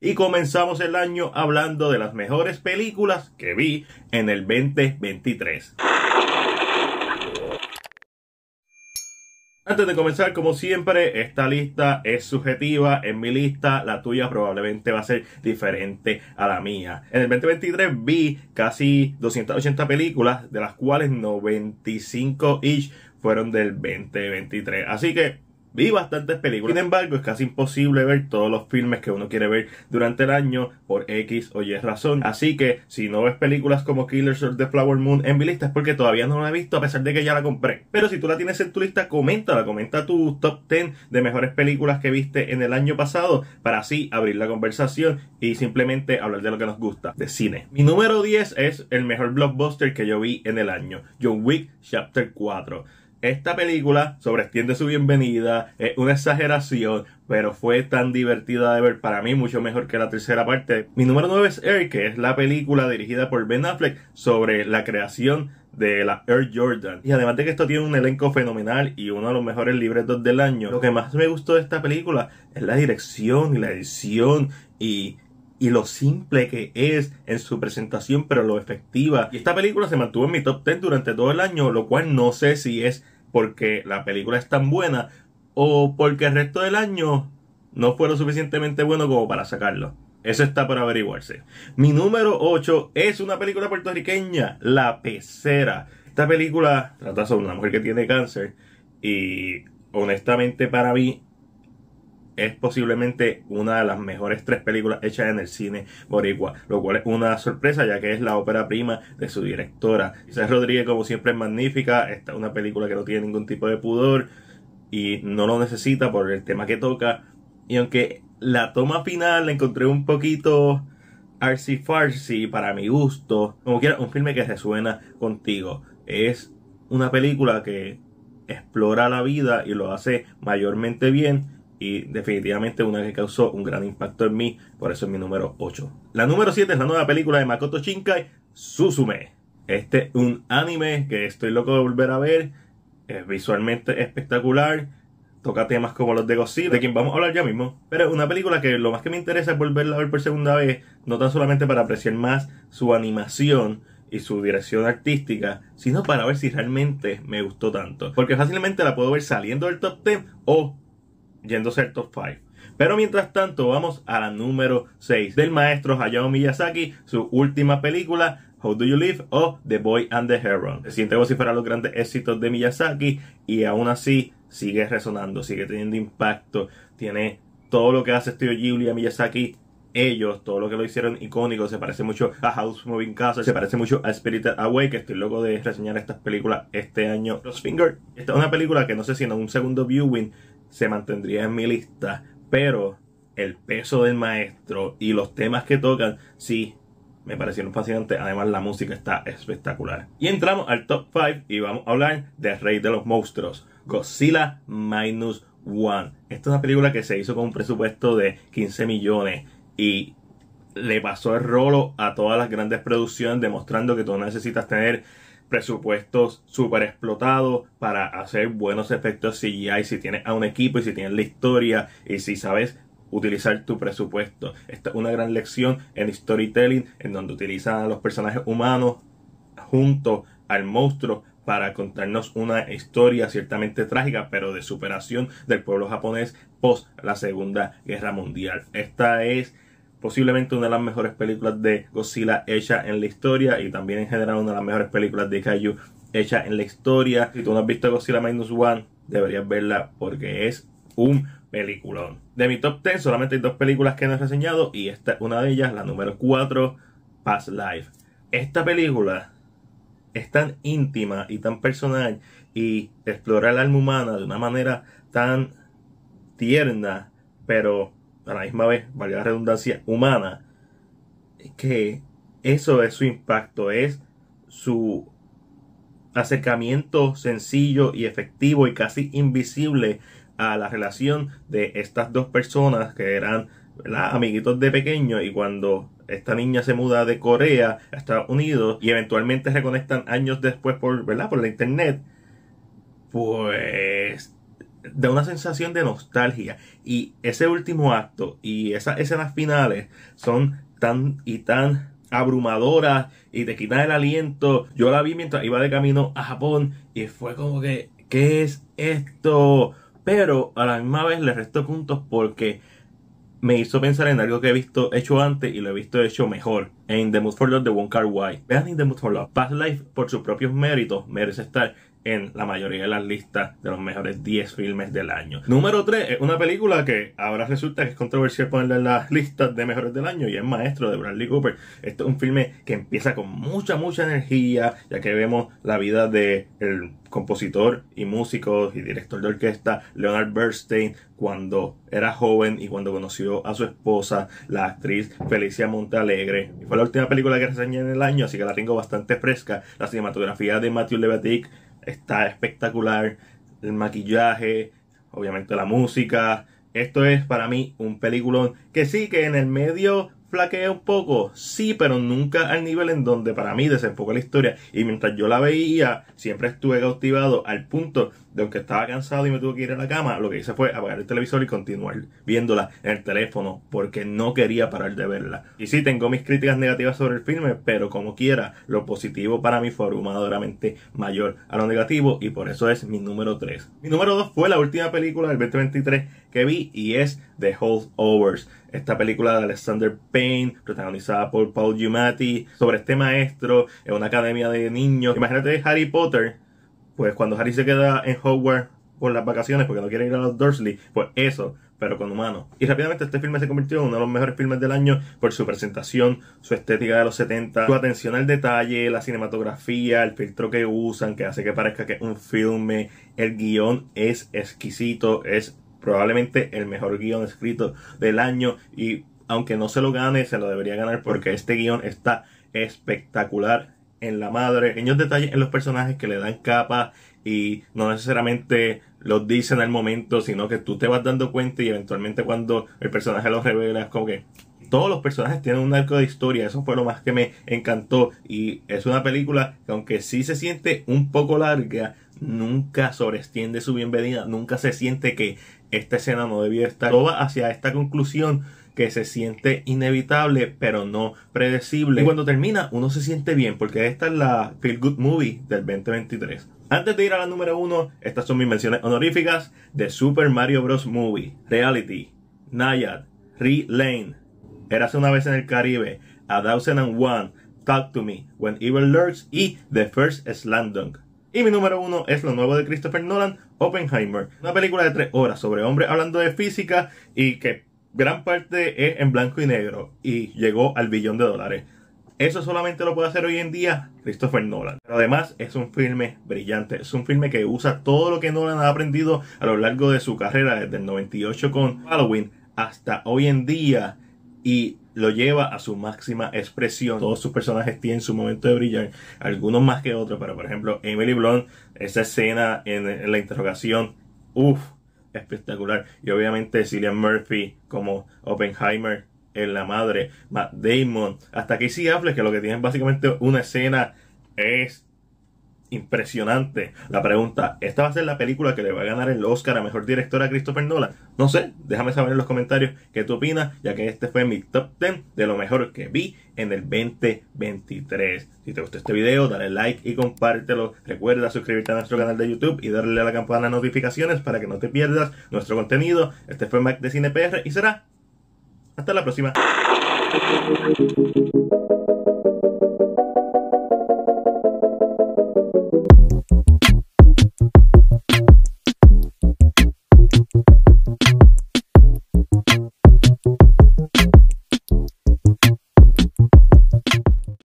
y comenzamos el año hablando de las mejores películas que vi en el 2023. Antes de comenzar, como siempre, esta lista es subjetiva. En mi lista, la tuya probablemente va a ser diferente a la mía. En el 2023 vi casi 280 películas, de las cuales 95 ish fueron del 2023. Así que vi bastantes películas. Sin embargo, es casi imposible ver todos los filmes que uno quiere ver durante el año por X o Y razón. Así que si no ves películas como Killers of the Flower Moon en mi lista es porque todavía no la he visto a pesar de que ya la compré. Pero si tú la tienes en tu lista, coméntala, comenta tu top 10 de mejores películas que viste en el año pasado para así abrir la conversación y simplemente hablar de lo que nos gusta, de cine. Mi número 10 es el mejor blockbuster que yo vi en el año, John Wick Chapter 4. Esta película sobreestiende su bienvenida, es una exageración, pero fue tan divertida de ver para mí, mucho mejor que la tercera parte. Mi número 9 es Air, que es la película dirigida por Ben Affleck sobre la creación de la Air Jordan. Y además de que esto tiene un elenco fenomenal y uno de los mejores libretos del año, lo que más me gustó de esta película es la dirección y la edición y y lo simple que es en su presentación, pero lo efectiva. Y esta película se mantuvo en mi top 10 durante todo el año, lo cual no sé si es porque la película es tan buena o porque el resto del año no fue lo suficientemente bueno como para sacarlo. Eso está por averiguarse. Mi número 8 es una película puertorriqueña, La Pecera. Esta película trata sobre una mujer que tiene cáncer y honestamente para mí es posiblemente una de las mejores tres películas hechas en el cine boricua, lo cual es una sorpresa ya que es la ópera prima de su directora. Isabel Rodríguez como siempre es magnífica, esta es una película que no tiene ningún tipo de pudor y no lo necesita por el tema que toca y aunque la toma final la encontré un poquito artsy farsi para mi gusto, como quiera un filme que resuena contigo. Es una película que explora la vida y lo hace mayormente bien y definitivamente una que causó un gran impacto en mí, por eso es mi número 8. La número 7 es la nueva película de Makoto Shinkai, Suzume. Este es un anime que estoy loco de volver a ver, es visualmente espectacular, toca temas como los de Godzilla, de quien vamos a hablar ya mismo, pero es una película que lo más que me interesa es volverla a ver por segunda vez, no tan solamente para apreciar más su animación, y su dirección artística, sino para ver si realmente me gustó tanto. Porque fácilmente la puedo ver saliendo del top 10 o yendo ser top 5. Pero mientras tanto, vamos a la número 6 del maestro Hayao Miyazaki, su última película, How Do You Live o The Boy and the Heron. Se siente como si los grandes éxitos de Miyazaki y aún así sigue resonando, sigue teniendo impacto, tiene todo lo que hace Studio Ghibli a Miyazaki ellos, todo lo que lo hicieron icónico, se parece mucho a House Moving Castle, se parece mucho a Spirited Away, que estoy loco de reseñar estas películas este año. Los Fingers esta es una película que no sé si en un segundo viewing se mantendría en mi lista, pero el peso del maestro y los temas que tocan, sí, me parecieron fascinantes. Además, la música está espectacular. Y entramos al top 5 y vamos a hablar de Rey de los Monstruos, Godzilla Minus One. Esta es una película que se hizo con un presupuesto de 15 millones y le pasó el rolo a todas las grandes producciones, demostrando que tú necesitas tener presupuestos super explotados para hacer buenos efectos CGI si tienes a un equipo y si tienes la historia y si sabes utilizar tu presupuesto. Esta es una gran lección en storytelling en donde utilizan a los personajes humanos junto al monstruo para contarnos una historia ciertamente trágica, pero de superación del pueblo japonés post la Segunda Guerra Mundial. Esta es posiblemente una de las mejores películas de Godzilla hecha en la historia y también en general una de las mejores películas de Kaiju hecha en la historia. Si tú no has visto Godzilla Minus One, deberías verla porque es un peliculón. De mi top 10 solamente hay dos películas que no he reseñado y esta es una de ellas, la número 4, Past Life. Esta película es tan íntima y tan personal y explora el alma humana de una manera tan tierna, pero a la misma vez, valió la redundancia, humana, que eso es su impacto, es su acercamiento sencillo y efectivo y casi invisible a la relación de estas dos personas que eran amiguitos de pequeño y cuando esta niña se muda de Corea a Estados Unidos y eventualmente se conectan años después por, ¿verdad? por la internet, pues de una sensación de nostalgia. Y ese último acto y esas escenas finales son tan y tan abrumadoras y te quitan el aliento. Yo la vi mientras iba de camino a Japón y fue como que, ¿qué es esto? Pero a la misma vez le restó puntos porque me hizo pensar en algo que he visto hecho antes y lo he visto hecho mejor. En The Mood for Love de Wonka Wai. Vean The Mood for Love. Past Life, por sus propios méritos, merece estar en la mayoría de las listas de los mejores 10 filmes del año. Número 3 es una película que ahora resulta que es controversial ponerla en las listas de mejores del año y es Maestro de Bradley Cooper. Este es un filme que empieza con mucha, mucha energía, ya que vemos la vida de el compositor y músico y director de orquesta Leonard Bernstein cuando era joven y cuando conoció a su esposa, la actriz Felicia Montalegre. Fue la última película que reseñé en el año, así que la tengo bastante fresca. La cinematografía de Matthew Levatic está espectacular. El maquillaje, obviamente la música. Esto es para mí un peliculón que sí que en el medio Flaqueé un poco, sí, pero nunca al nivel en donde para mí desenfocó la historia. Y mientras yo la veía, siempre estuve cautivado al punto de que estaba cansado y me tuve que ir a la cama, lo que hice fue apagar el televisor y continuar viéndola en el teléfono, porque no quería parar de verla. Y sí, tengo mis críticas negativas sobre el filme, pero como quiera, lo positivo para mí fue abrumadoramente mayor a lo negativo, y por eso es mi número 3. Mi número 2 fue la última película del 2023 que vi y es The Holdovers esta película de Alexander Payne, protagonizada por Paul Giamatti, sobre este maestro en una academia de niños. Imagínate Harry Potter, pues cuando Harry se queda en Hogwarts por las vacaciones porque no quiere ir a los Dursley, pues eso, pero con humanos. Y rápidamente este filme se convirtió en uno de los mejores filmes del año por su presentación, su estética de los 70, su atención al detalle, la cinematografía, el filtro que usan, que hace que parezca que es un filme, el guión es exquisito, es probablemente el mejor guión escrito del año y aunque no se lo gane, se lo debería ganar porque este guión está espectacular en la madre, en los detalles en los personajes que le dan capa y no necesariamente los dicen al momento, sino que tú te vas dando cuenta y eventualmente cuando el personaje lo revela es como que todos los personajes tienen un arco de historia, eso fue lo más que me encantó y es una película que aunque sí se siente un poco larga, nunca sobreestiende su bienvenida, nunca se siente que esta escena no debió estar. Todo va hacia esta conclusión que se siente inevitable, pero no predecible. Y cuando termina, uno se siente bien, porque esta es la Feel Good Movie del 2023. Antes de ir a la número uno, estas son mis menciones honoríficas de Super Mario Bros. Movie, Reality, Nayad, Re Lane, Érase una vez en el Caribe, A Thousand and One, Talk to Me, When Evil Lurks y The First Slam Dunk. Y mi número uno es lo nuevo de Christopher Nolan, Oppenheimer. Una película de tres horas sobre hombres hablando de física y que gran parte es en blanco y negro y llegó al billón de dólares. Eso solamente lo puede hacer hoy en día Christopher Nolan. Pero además es un filme brillante, es un filme que usa todo lo que Nolan ha aprendido a lo largo de su carrera, desde el 98 con Halloween hasta hoy en día y lo lleva a su máxima expresión. Todos sus personajes tienen su momento de brillar, algunos más que otros, pero por ejemplo, Emily Blunt, esa escena en, la interrogación, uff, espectacular. Y obviamente Cillian Murphy como Oppenheimer en la madre, Matt Damon, hasta Casey Affleck, que lo que tienen básicamente una escena es impresionante. La pregunta, ¿esta va a ser la película que le va a ganar el Oscar a Mejor Director a Christopher Nolan? No sé, déjame saber en los comentarios qué tú opinas, ya que este fue mi top 10 de lo mejor que vi en el 2023. Si te gustó este video, dale like y compártelo. Recuerda suscribirte a nuestro canal de YouTube y darle a la campana de notificaciones para que no te pierdas nuestro contenido. Este fue Mac de CinePR y será hasta la próxima.